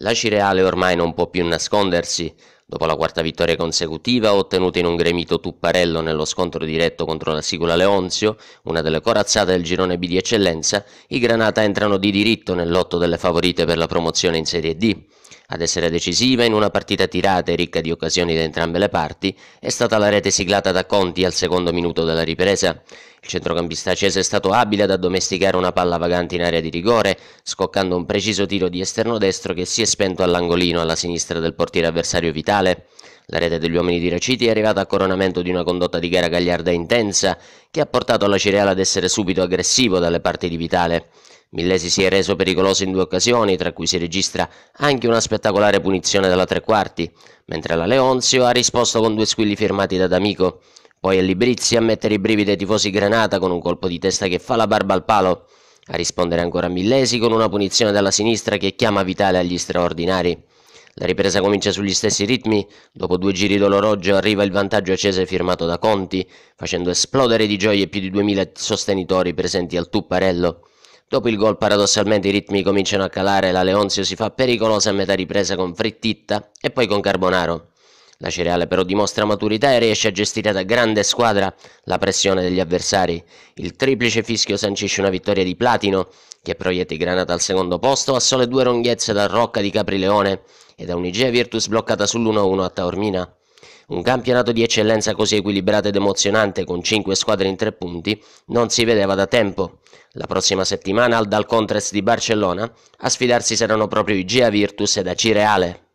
La Cireale ormai non può più nascondersi. Dopo la quarta vittoria consecutiva ottenuta in un gremito Tupparello nello scontro diretto contro la Sicula Leonzio, una delle corazzate del girone B di eccellenza, i Granata entrano di diritto nell'otto delle favorite per la promozione in Serie D. Ad essere decisiva in una partita tirata e ricca di occasioni da entrambe le parti è stata la rete siglata da Conti al secondo minuto della ripresa. Il centrocampista acese è stato abile ad addomesticare una palla vagante in area di rigore, scoccando un preciso tiro di esterno destro che si è spento all'angolino alla sinistra del portiere avversario Vitale. La rete degli uomini di Raciti è arrivata a coronamento di una condotta di gara gagliarda intensa che ha portato alla Cireale ad essere subito aggressivo dalle parti di Vitale. Millesi si è reso pericoloso in due occasioni, tra cui si registra anche una spettacolare punizione dalla tre quarti, mentre la Leonzio ha risposto con due squilli firmati da D'Amico. Poi è Librizzi a mettere i brividi ai tifosi Granata con un colpo di testa che fa la barba al palo. A rispondere ancora Millesi con una punizione dalla sinistra che chiama Vitale agli straordinari. La ripresa comincia sugli stessi ritmi, dopo due giri d'orologio arriva il vantaggio acceso firmato da Conti, facendo esplodere di gioia più di 2000 sostenitori presenti al Tupparello. Dopo il gol paradossalmente i ritmi cominciano a calare, la Leonzio si fa pericolosa a metà ripresa con Frittitta e poi con Carbonaro. La Cereale però dimostra maturità e riesce a gestire da grande squadra la pressione degli avversari. Il triplice fischio sancisce una vittoria di Platino, che proietta i Granata al secondo posto a sole due ronghezze da Rocca di Caprileone e da un'Igea Virtus bloccata sull'1-1 a Taormina. Un campionato di eccellenza così equilibrato ed emozionante con 5 squadre in 3 punti non si vedeva da tempo. La prossima settimana al Dal Contrast di Barcellona a sfidarsi saranno proprio i Gia Virtus ed AC Reale.